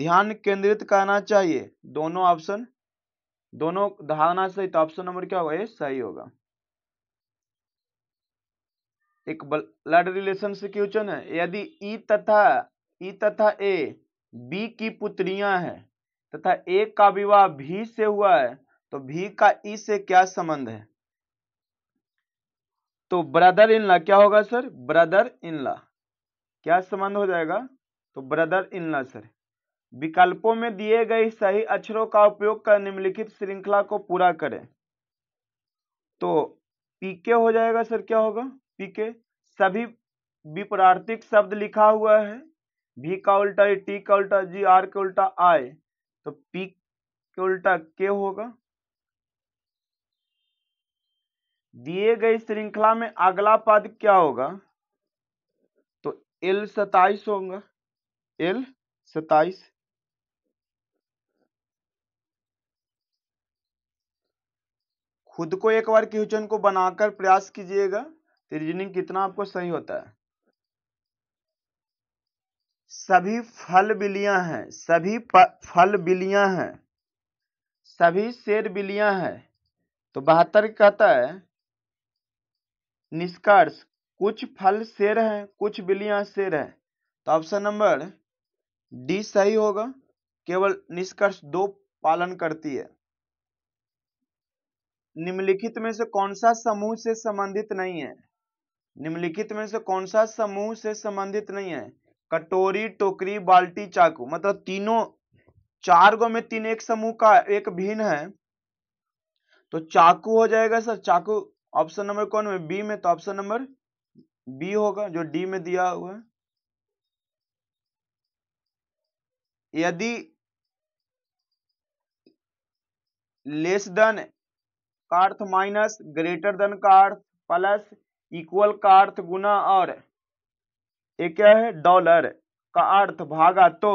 ध्यान केंद्रित करना चाहिए दोनों ऑप्शन दोनों धारणा सहित तो ऑप्शन नंबर क्या होगा ये सही होगा एक ब्लड रिलेशन से क्वेश्चन है यदि ई तथा ई तथा ए बी की पुत्रियां हैं तथा ए का विवाह भी से हुआ है तो भी का ई से क्या संबंध है तो ब्रदर इन ला क्या होगा सर ब्रदर इन ला क्या संबंध हो जाएगा तो ब्रदर इन ला सर विकल्पों में दिए गए सही अक्षरों का उपयोग कर निम्नलिखित श्रृंखला को पूरा करें तो पीके हो जाएगा सर क्या होगा पीके सभी विपरार्थिक शब्द लिखा हुआ है भी का उल्टा ए टी का उल्टा जी आर का उल्टा आई तो पी के उल्टा तो के होगा दिए गए श्रृंखला में अगला पद क्या होगा तो एल सताइस होगा एल सताइस खुद को एक बार क्वेश्चन को बनाकर प्रयास कीजिएगा तो रीजनिंग कितना आपको सही होता है सभी फल बिलियां हैं सभी फल बिलियां हैं सभी शेर बिलियां हैं तो बहत्तर कहता है निष्कर्ष कुछ फल शेर हैं कुछ बिलियां शेर हैं तो ऑप्शन नंबर डी सही होगा केवल निष्कर्ष दो पालन करती है निम्नलिखित में से कौन सा समूह से संबंधित नहीं है निम्नलिखित में से कौन सा समूह से संबंधित नहीं है कटोरी टोकरी बाल्टी चाकू मतलब तीनों चार गो में तीन एक समूह का एक भिन्न है तो चाकू हो जाएगा सर चाकू ऑप्शन नंबर कौन में बी में तो ऑप्शन नंबर बी होगा जो डी में दिया हुआ है यदि लेस देन का अर्थ माइनस ग्रेटर देन का अर्थ प्लस इक्वल का अर्थ गुना और ये क्या है डॉलर का अर्थ भागा तो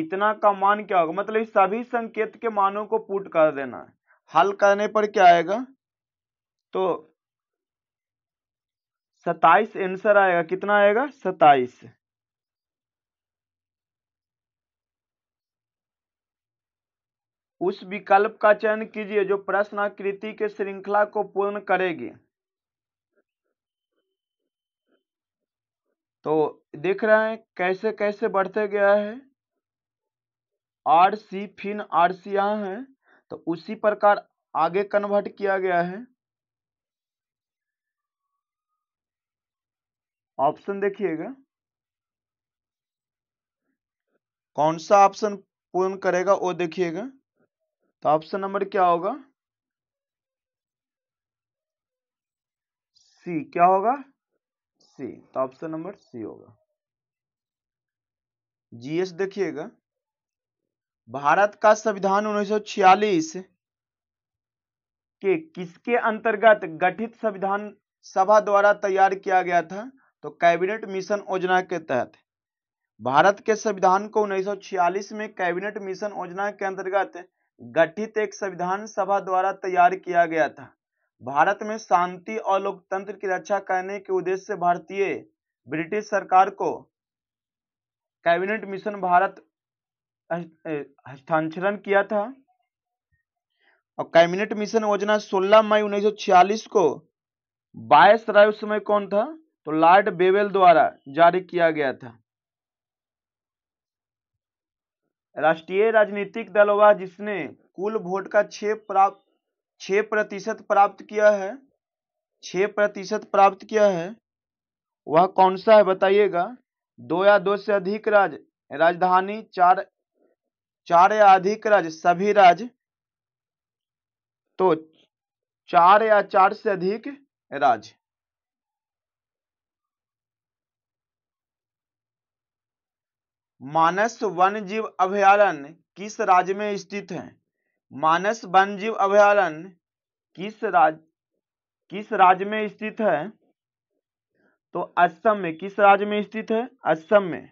इतना का मान क्या होगा मतलब इस सभी संकेत के मानों को पुट कर देना है हल करने पर क्या आएगा तो सताइस आंसर आएगा कितना आएगा सताइस उस विकल्प का चयन कीजिए जो प्रश्न आकृति के श्रृंखला को पूर्ण करेगी तो देख रहे हैं कैसे कैसे बढ़ते गया है आर सी फिन आर सी यहाँ है तो उसी प्रकार आगे कन्वर्ट किया गया है ऑप्शन देखिएगा कौन सा ऑप्शन पूर्ण करेगा वो देखिएगा तो ऑप्शन नंबर क्या होगा सी क्या होगा सी तो ऑप्शन नंबर सी होगा जीएस देखिएगा भारत का संविधान 1946 के किसके अंतर्गत गठित संविधान सभा द्वारा तैयार किया गया था तो कैबिनेट मिशन योजना के तहत भारत के संविधान को 1946 में कैबिनेट मिशन योजना के अंतर्गत गठित एक संविधान सभा द्वारा तैयार किया गया था भारत में शांति और लोकतंत्र की रक्षा करने के उद्देश्य से भारतीय ब्रिटिश सरकार को कैबिनेट मिशन भारत हस्तांतरण किया था और कैबिनेट मिशन योजना 16 मई 1946 को बायस राय उस समय कौन था तो लॉर्ड बेवेल द्वारा जारी किया गया था राष्ट्रीय राजनीतिक दल हुआ जिसने कुल वोट का छह प्राप्त छ प्रतिशत प्राप्त किया है छ प्रतिशत प्राप्त किया है वह कौन सा है बताइएगा दो या दो से अधिक राज्य राजधानी चार चार या अधिक राज्य सभी राज्य तो चार या चार से अधिक राज्य मानस वन जीव अभयारण्य किस राज्य में स्थित है मानस वन जीव अभ्यारण किस राज्य किस राज्य में स्थित है तो असम में किस राज्य में स्थित है असम में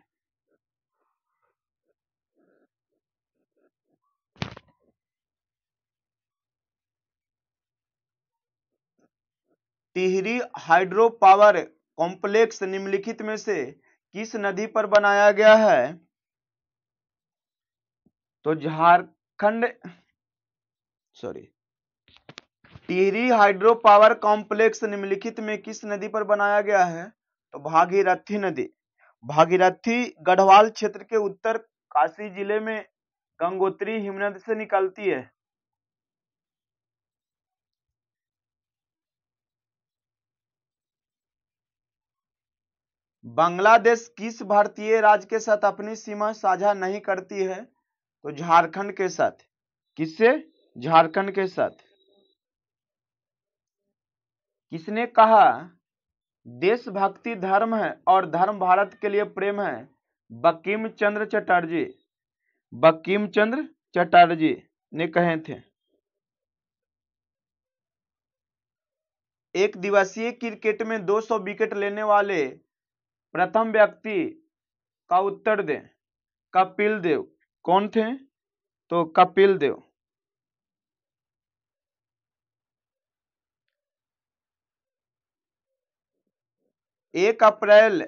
टिहरी हाइड्रो पावर कॉम्प्लेक्स निम्नलिखित में से किस नदी पर बनाया गया है तो Jharkhand sorry Tehri hydro power complex निम्नलिखित में किस नदी पर बनाया गया है तो भागीरथी नदी भागीरथी गढ़वाल क्षेत्र के उत्तर काशी जिले में गंगोत्री हिमनद से निकलती है बांग्लादेश किस भारतीय राज्य के साथ अपनी सीमा साझा नहीं करती है तो झारखंड के साथ किससे झारखंड के साथ किसने कहा देशभक्ति धर्म है और धर्म भारत के लिए प्रेम है बकीम चंद्र चटर्जी बकीम चंद्र चटर्जी ने कहे थे एक दिवसीय क्रिकेट में 200 विकेट लेने वाले प्रथम व्यक्ति का उत्तर दें कपिल देव कौन थे तो कपिल देव एक अप्रैल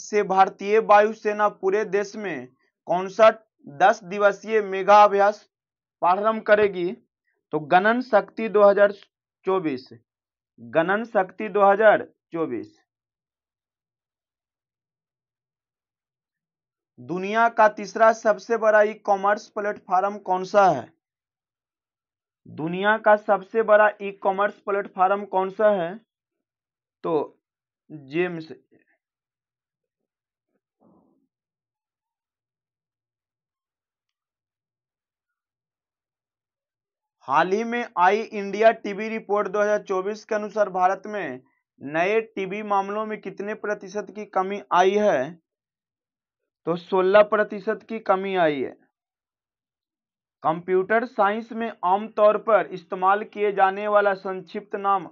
से भारतीय वायुसेना पूरे देश में कौनसठ दस दिवसीय मेगा अभ्यास प्रारंभ करेगी तो गणन शक्ति 2024 गणन शक्ति 2024 दुनिया का तीसरा सबसे बड़ा ई कॉमर्स प्लेटफॉर्म कौन सा है दुनिया का सबसे बड़ा ई कॉमर्स प्लेटफॉर्म कौन सा है तो जेम्स हाल ही में आई इंडिया टीबी रिपोर्ट 2024 के अनुसार भारत में नए टीबी मामलों में कितने प्रतिशत की कमी आई है तो 16 प्रतिशत की कमी आई है कंप्यूटर साइंस में आमतौर पर इस्तेमाल किए जाने वाला संक्षिप्त नाम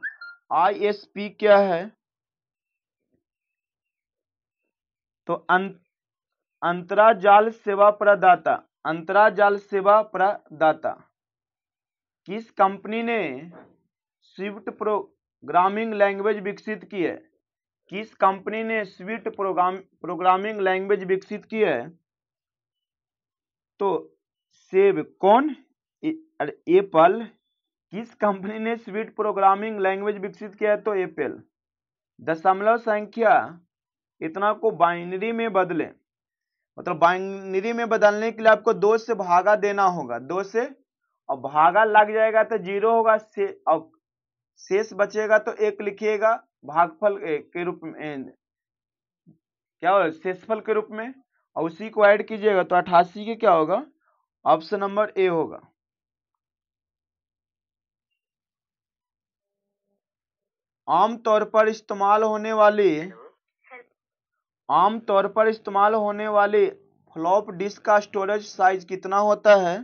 आईएसपी क्या है तो अं, अंतराजाल सेवा प्रदाता अंतराजाल सेवा प्रदाता किस कंपनी ने स्विफ्ट प्रोग्रामिंग लैंग्वेज विकसित की है किस कंपनी ने स्विफ्ट प्रोग्राम प्रोग्रामिंग लैंग्वेज विकसित की है तो सेव कौन एप्पल किस कंपनी ने स्विफ्ट प्रोग्रामिंग लैंग्वेज विकसित किया है तो एप्पल दशमलव संख्या इतना को बाइनरी में बदलें मतलब बाइनरी में बदलने के लिए आपको दो से भागा देना होगा दो से और भागा लग जाएगा तो जीरो होगा से और शेष बचेगा तो एक लिखिएगा भागफल के रूप में क्या होगा शेषफल के रूप में और उसी को ऐड कीजिएगा तो अठासी के क्या होगा ऑप्शन नंबर ए होगा आमतौर पर इस्तेमाल होने वाली आमतौर पर इस्तेमाल होने वाले फ्लॉप डिस्क का स्टोरेज साइज कितना होता है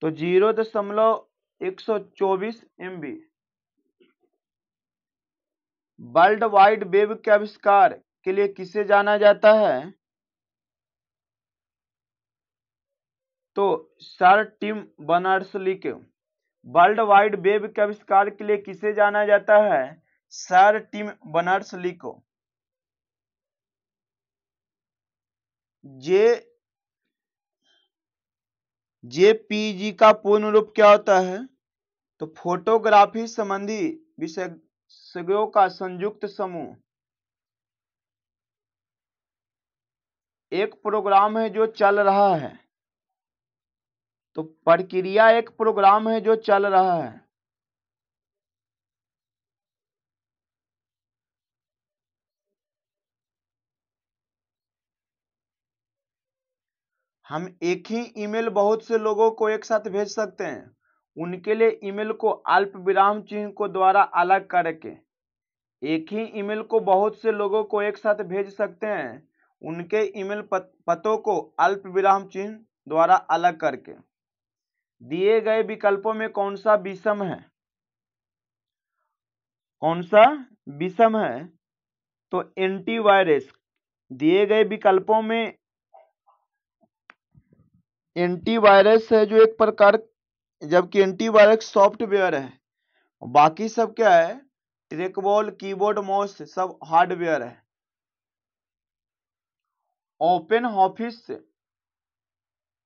तो जीरो दशमलव एक सौ चौबीस एम वर्ल्ड वाइड वेब के आविष्कार के लिए किसे जाना जाता है तो सर टिम बनार्स के वर्ल्ड वाइड वेब के आविष्कार के लिए किसे जाना जाता है सर टिम बनर्स ली को जे जेपीजी का पूर्ण रूप क्या होता है तो फोटोग्राफी संबंधी विशेषज्ञों का संयुक्त समूह एक प्रोग्राम है जो चल रहा है तो प्रक्रिया एक प्रोग्राम है जो चल रहा है हम एक ही ईमेल बहुत से लोगों को एक साथ भेज सकते हैं उनके लिए ईमेल को अल्प विराम चिन्ह को द्वारा अलग करके एक ही ईमेल को बहुत से लोगों को एक साथ भेज सकते हैं उनके ईमेल पत, पतों को अल्प विराम चिन्ह द्वारा अलग करके दिए गए विकल्पों में कौन सा विषम है कौन सा विषम है तो एंटीवायरस दिए गए विकल्पों में एंटीवायरस है जो एक प्रकार जबकि एंटीवायरस सॉफ्टवेयर है बाकी सब क्या है ट्रेकबॉल कीबोर्ड माउस सब हार्डवेयर है ओपन ऑफिस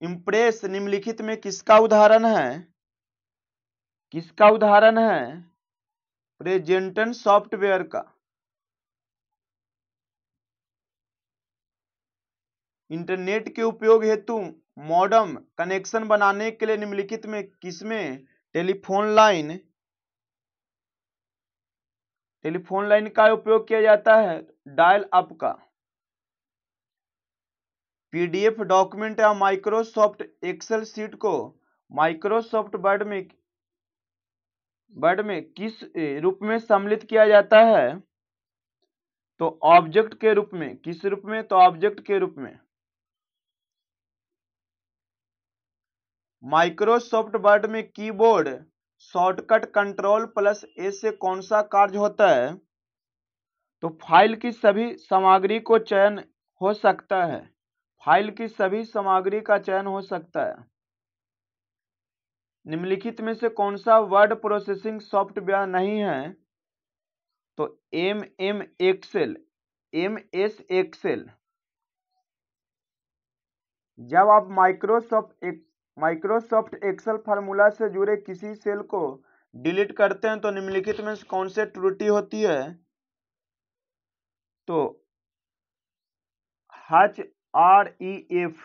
इम्प्रेस निम्नलिखित में किसका उदाहरण है किसका उदाहरण है प्रेजेंटन सॉफ्टवेयर का इंटरनेट के उपयोग हेतु मॉडम कनेक्शन बनाने के लिए निम्नलिखित में किसमें टेलीफोन लाइन टेलीफोन लाइन का उपयोग किया जाता है डायल अप का पीडीएफ डॉक्यूमेंट या माइक्रोसॉफ्ट एक्सेल सीट को माइक्रोसॉफ्ट वर्ड में वर्ड में किस रूप में सम्मिलित किया जाता है तो ऑब्जेक्ट के रूप में किस रूप में तो ऑब्जेक्ट के रूप में माइक्रोसॉफ्ट वर्ड में keyboard shortcut control plus A से कौन सा कार्य होता है तो फाइल की सभी सामग्री को चयन हो सकता है फाइल की सभी सामग्री का चयन हो सकता है निम्नलिखित में से कौन सा वर्ड प्रोसेसिंग सॉफ्टवेयर नहीं है तो M M Excel M S Excel जब आप माइक्रोसॉफ्ट माइक्रोसॉफ्ट एक्सेल फार्मूला से जुड़े किसी सेल को डिलीट करते हैं तो निम्नलिखित में से कौन से त्रुटि होती है तो हच आर ई एफ